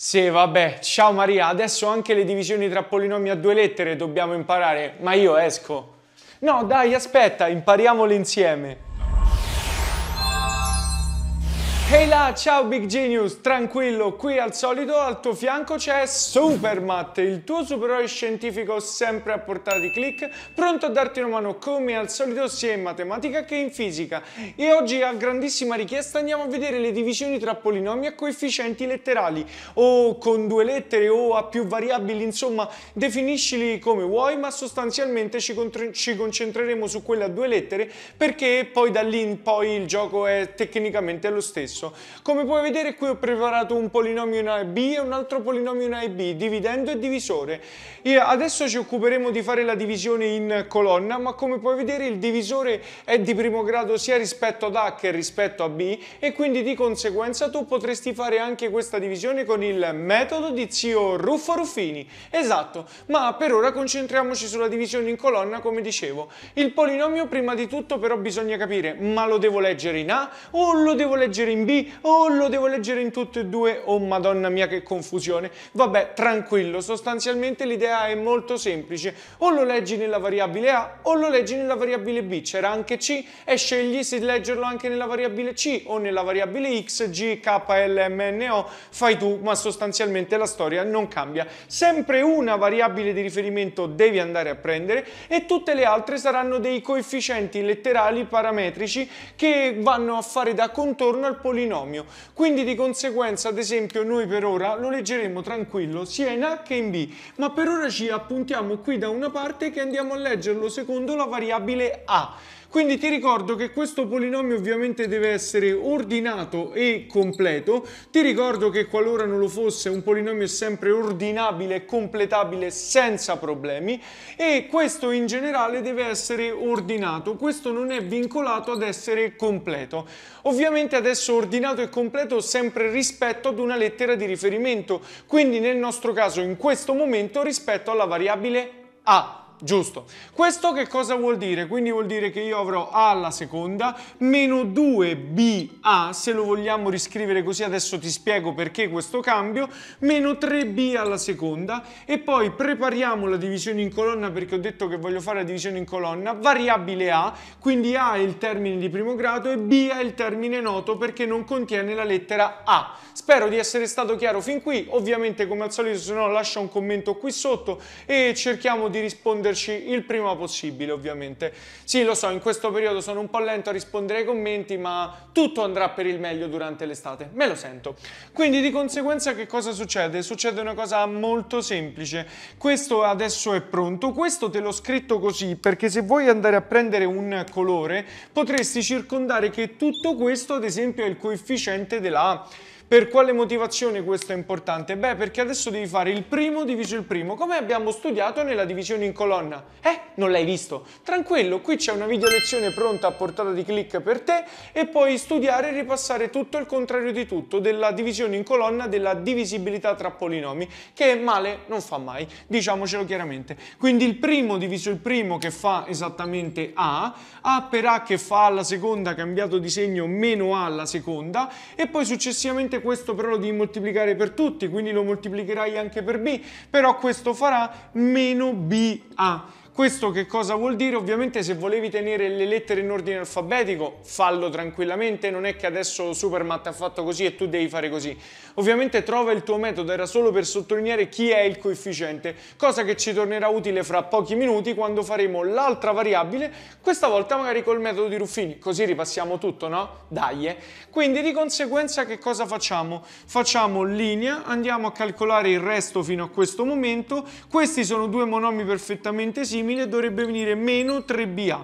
Sì, vabbè, ciao Maria, adesso anche le divisioni tra polinomi a due lettere dobbiamo imparare, ma io esco. No, dai, aspetta, impariamole insieme. Ehi hey là, ciao Big Genius, tranquillo, qui al solito al tuo fianco c'è Supermat, il tuo supereroe scientifico sempre a portata di click, pronto a darti una mano come al solito sia in matematica che in fisica. E oggi a grandissima richiesta andiamo a vedere le divisioni tra polinomi a coefficienti letterali, o con due lettere o a più variabili, insomma definiscili come vuoi, ma sostanzialmente ci, ci concentreremo su quelle a due lettere perché poi da lì in poi il gioco è tecnicamente lo stesso stesso. Come puoi vedere qui ho preparato un polinomio in A e B e un altro polinomio in A e B, dividendo e divisore. E adesso ci occuperemo di fare la divisione in colonna, ma come puoi vedere il divisore è di primo grado sia rispetto ad A che rispetto a B e quindi di conseguenza tu potresti fare anche questa divisione con il metodo di zio Ruffo Ruffini. Esatto, ma per ora concentriamoci sulla divisione in colonna come dicevo. Il polinomio prima di tutto però bisogna capire ma lo devo leggere in A o lo devo leggere in B? B o oh, lo devo leggere in tutte e due? Oh madonna mia che confusione. Vabbè, tranquillo, sostanzialmente l'idea è molto semplice. O lo leggi nella variabile A o lo leggi nella variabile B. C'era anche C e scegli se leggerlo anche nella variabile C o nella variabile X, G, K, L, M, N, O. Fai tu, ma sostanzialmente la storia non cambia. Sempre una variabile di riferimento devi andare a prendere e tutte le altre saranno dei coefficienti letterali parametrici che vanno a fare da contorno al poligono polinomio. Quindi di conseguenza, ad esempio, noi per ora lo leggeremo tranquillo sia in A che in B, ma per ora ci appuntiamo qui da una parte che andiamo a leggerlo secondo la variabile A. Quindi ti ricordo che questo polinomio ovviamente deve essere ordinato e completo. Ti ricordo che qualora non lo fosse un polinomio è sempre ordinabile e completabile senza problemi e questo in generale deve essere ordinato. Questo non è vincolato ad essere completo. Ovviamente adesso ordinato e completo sempre rispetto ad una lettera di riferimento, quindi nel nostro caso in questo momento rispetto alla variabile A giusto. Questo che cosa vuol dire? Quindi vuol dire che io avrò A alla seconda meno 2BA, se lo vogliamo riscrivere così, adesso ti spiego perché questo cambio, meno 3B alla seconda e poi prepariamo la divisione in colonna perché ho detto che voglio fare la divisione in colonna, variabile A, quindi A è il termine di primo grado e B è il termine noto perché non contiene la lettera A. Spero di essere stato chiaro fin qui, ovviamente come al solito se no lascia un commento qui sotto e cerchiamo di rispondere risponderci il prima possibile, ovviamente. Sì, lo so, in questo periodo sono un po' lento a rispondere ai commenti, ma tutto andrà per il meglio durante l'estate, me lo sento. Quindi di conseguenza che cosa succede? Succede una cosa molto semplice. Questo adesso è pronto, questo te l'ho scritto così perché se vuoi andare a prendere un colore potresti circondare che tutto questo ad esempio è il coefficiente della A per quale motivazione questo è importante? Beh, perché adesso devi fare il primo diviso il primo, come abbiamo studiato nella divisione in colonna. Eh, non l'hai visto? Tranquillo, qui c'è una video lezione pronta a portata di clic per te e puoi studiare e ripassare tutto il contrario di tutto, della divisione in colonna, della divisibilità tra polinomi, che male non fa mai, diciamocelo chiaramente. Quindi il primo diviso il primo che fa esattamente A, A per A che fa alla seconda cambiato di segno meno A alla seconda e poi successivamente ovviamente questo però lo devi moltiplicare per tutti, quindi lo moltiplicherai anche per B, però questo farà meno BA. Questo che cosa vuol dire? Ovviamente se volevi tenere le lettere in ordine alfabetico, fallo tranquillamente, non è che adesso Supermat ha fatto così e tu devi fare così. Ovviamente trova il tuo metodo, era solo per sottolineare chi è il coefficiente, cosa che ci tornerà utile fra pochi minuti quando faremo l'altra variabile, questa volta magari col metodo di Ruffini, così ripassiamo tutto, no? Dai! Eh. Quindi di conseguenza che cosa facciamo? Facciamo linea, andiamo a calcolare il resto fino a questo momento, questi sono due monomi perfettamente simili, simile dovrebbe venire meno 3BA.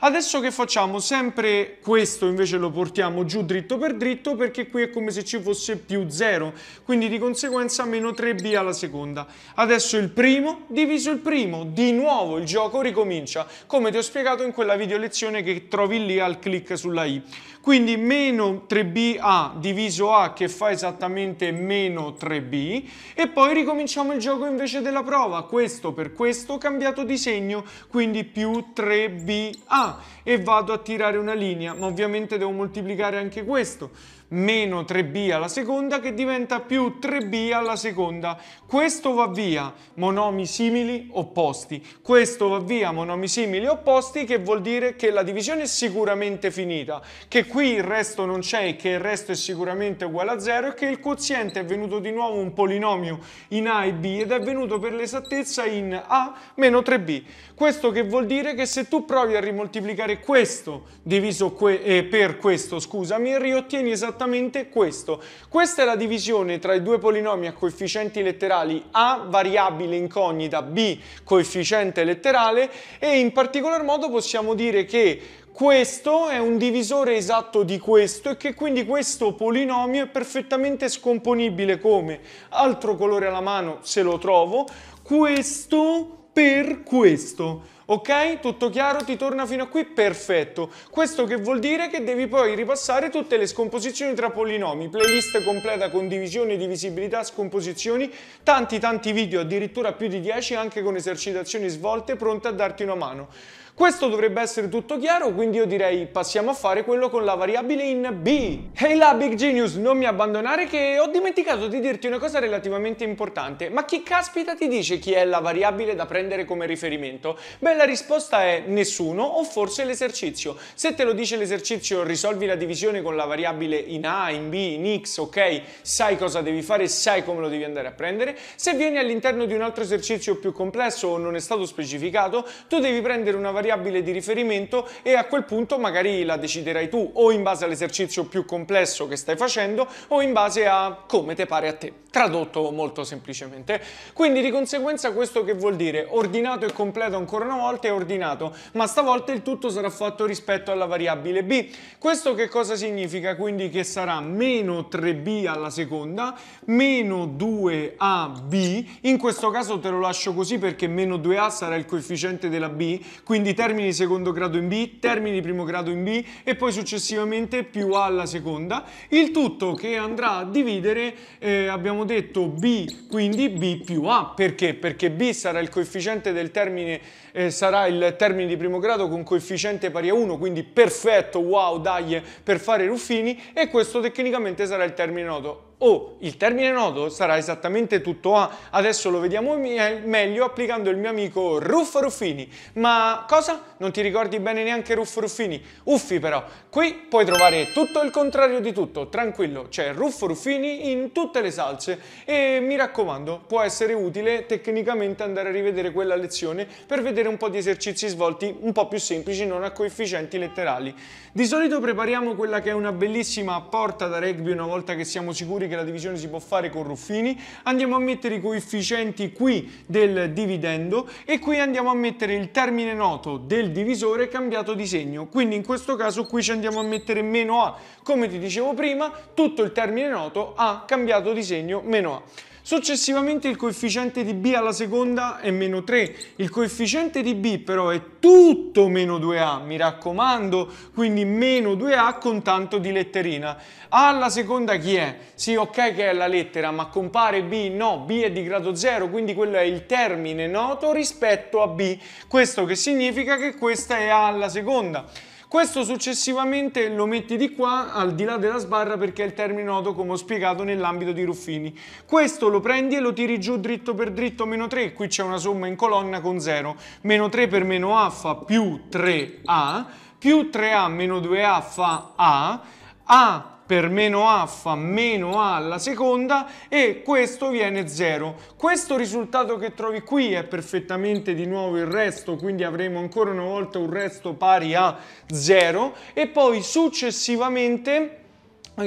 Adesso che facciamo? Sempre questo invece lo portiamo giù dritto per dritto perché qui è come se ci fosse più 0, quindi di conseguenza meno 3b alla seconda. Adesso il primo diviso il primo, di nuovo il gioco ricomincia, come ti ho spiegato in quella video lezione che trovi lì al click sulla i. Quindi meno 3BA diviso A che fa esattamente meno 3B e poi ricominciamo il gioco invece della prova. Questo per questo ho cambiato disegno, quindi più 3BA e vado a tirare una linea, ma ovviamente devo moltiplicare anche questo meno 3b alla seconda che diventa più 3b alla seconda. Questo va via monomi simili opposti. Questo va via monomi simili opposti che vuol dire che la divisione è sicuramente finita, che qui il resto non c'è, e che il resto è sicuramente uguale a 0 e che il quoziente è venuto di nuovo un polinomio in a e b ed è venuto per l'esattezza in a meno 3b. Questo che vuol dire che se tu provi a rimoltiplicare questo diviso que eh, per questo, scusami, riottieni esattamente esattamente questo. Questa è la divisione tra i due polinomi a coefficienti letterali A, variabile incognita, B, coefficiente letterale e in particolar modo possiamo dire che questo è un divisore esatto di questo e che quindi questo polinomio è perfettamente scomponibile come altro colore alla mano se lo trovo, questo per questo. Ok? Tutto chiaro? Ti torna fino a qui? Perfetto. Questo che vuol dire che devi poi ripassare tutte le scomposizioni tra polinomi, playlist completa con divisione, divisibilità, scomposizioni, tanti tanti video, addirittura più di 10 anche con esercitazioni svolte pronte a darti una mano. Questo dovrebbe essere tutto chiaro, quindi io direi passiamo a fare quello con la variabile in B. Hey là, Big Genius, non mi abbandonare che ho dimenticato di dirti una cosa relativamente importante. Ma chi caspita ti dice chi è la variabile da prendere come riferimento? Beh, la risposta è nessuno o forse l'esercizio. Se te lo dice l'esercizio, risolvi la divisione con la variabile in A, in B, in X, ok? Sai cosa devi fare, sai come lo devi andare a prendere. Se vieni all'interno di un altro esercizio più complesso o non è stato specificato, tu devi prendere una variabile variabile di riferimento e a quel punto magari la deciderai tu o in base all'esercizio più complesso che stai facendo o in base a come te pare a te. Tradotto molto semplicemente. Quindi di conseguenza questo che vuol dire? Ordinato e completo ancora una volta è ordinato, ma stavolta il tutto sarà fatto rispetto alla variabile b. Questo che cosa significa? Quindi che sarà meno 3b alla seconda, meno 2ab, in questo caso te lo lascio così perché meno 2a sarà il coefficiente della b, quindi termini di secondo grado in B, termini di primo grado in B e poi successivamente più A alla seconda, il tutto che andrà a dividere, eh, abbiamo detto B, quindi B più A, perché? Perché B sarà il coefficiente del termine, eh, sarà il termine di primo grado con coefficiente pari a 1, quindi perfetto, wow, dai, per fare ruffini e questo tecnicamente sarà il termine noto o oh, il termine nodo sarà esattamente tutto A. Adesso lo vediamo eh, meglio applicando il mio amico Ruffo Ruffini. Ma cosa? Non ti ricordi bene neanche Ruffo Ruffini? Uffi però, qui puoi trovare tutto il contrario di tutto, tranquillo, c'è Ruffo Ruffini in tutte le salse e mi raccomando, può essere utile tecnicamente andare a rivedere quella lezione per vedere un po' di esercizi svolti un po' più semplici, non a coefficienti letterali. Di solito prepariamo quella che è una bellissima porta da rugby una volta che siamo sicuri sicuri che la divisione si può fare con Ruffini, andiamo a mettere i coefficienti qui del dividendo e qui andiamo a mettere il termine noto del divisore cambiato di segno, quindi in questo caso qui ci andiamo a mettere meno A, come ti dicevo prima tutto il termine noto ha cambiato di segno meno A. Successivamente il coefficiente di b alla seconda è meno 3, il coefficiente di b però è tutto meno 2a, mi raccomando, quindi meno 2a con tanto di letterina. A alla seconda chi è? Sì, ok che è la lettera, ma compare b? No, b è di grado 0, quindi quello è il termine noto rispetto a b. Questo che significa che questa è A alla seconda. Questo successivamente lo metti di qua, al di là della sbarra, perché è il termine noto come ho spiegato nell'ambito di Ruffini. Questo lo prendi e lo tiri giù dritto per dritto, meno 3, qui c'è una somma in colonna con 0, meno 3 per meno A fa più 3A, più 3A meno 2A fa A, A per meno a fa meno a alla seconda e questo viene 0. Questo risultato che trovi qui è perfettamente di nuovo il resto, quindi avremo ancora una volta un resto pari a 0 e poi successivamente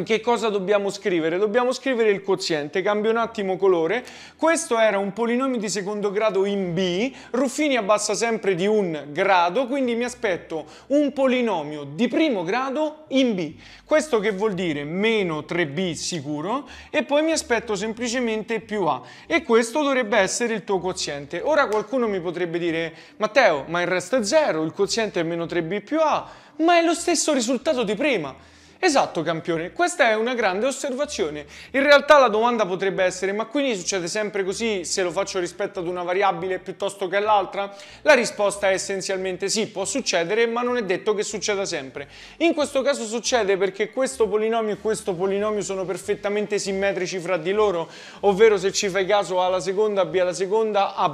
che cosa dobbiamo scrivere? Dobbiamo scrivere il quoziente, cambio un attimo colore. Questo era un polinomio di secondo grado in B, Ruffini abbassa sempre di un grado, quindi mi aspetto un polinomio di primo grado in B. Questo che vuol dire meno 3B sicuro e poi mi aspetto semplicemente più A. E questo dovrebbe essere il tuo quoziente. Ora qualcuno mi potrebbe dire, Matteo, ma il resto è 0, il quoziente è meno 3B più A, ma è lo stesso risultato di prima. Esatto campione, questa è una grande osservazione. In realtà la domanda potrebbe essere ma quindi succede sempre così se lo faccio rispetto ad una variabile piuttosto che all'altra? La risposta è essenzialmente sì, può succedere ma non è detto che succeda sempre. In questo caso succede perché questo polinomio e questo polinomio sono perfettamente simmetrici fra di loro, ovvero se ci fai caso a alla seconda b alla seconda a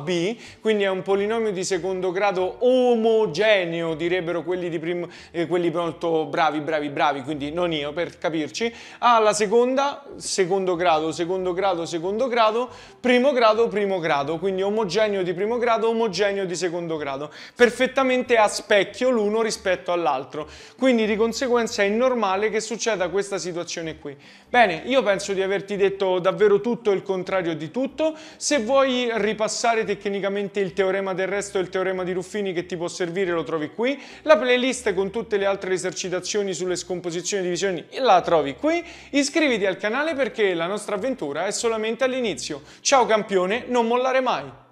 quindi è un polinomio di secondo grado omogeneo direbbero quelli, di eh, quelli molto bravi bravi bravi, quindi non io per capirci, alla seconda, secondo grado, secondo grado, secondo grado, primo grado, primo grado, quindi omogeneo di primo grado, omogeneo di secondo grado, perfettamente a specchio l'uno rispetto all'altro, quindi di conseguenza è normale che succeda questa situazione qui. Bene, io penso di averti detto davvero tutto il contrario di tutto, se vuoi ripassare tecnicamente il teorema del resto e il teorema di Ruffini che ti può servire lo trovi qui, la playlist con tutte le altre esercitazioni sulle scomposizioni divisioni la trovi qui. Iscriviti al canale perché la nostra avventura è solamente all'inizio. Ciao campione, non mollare mai!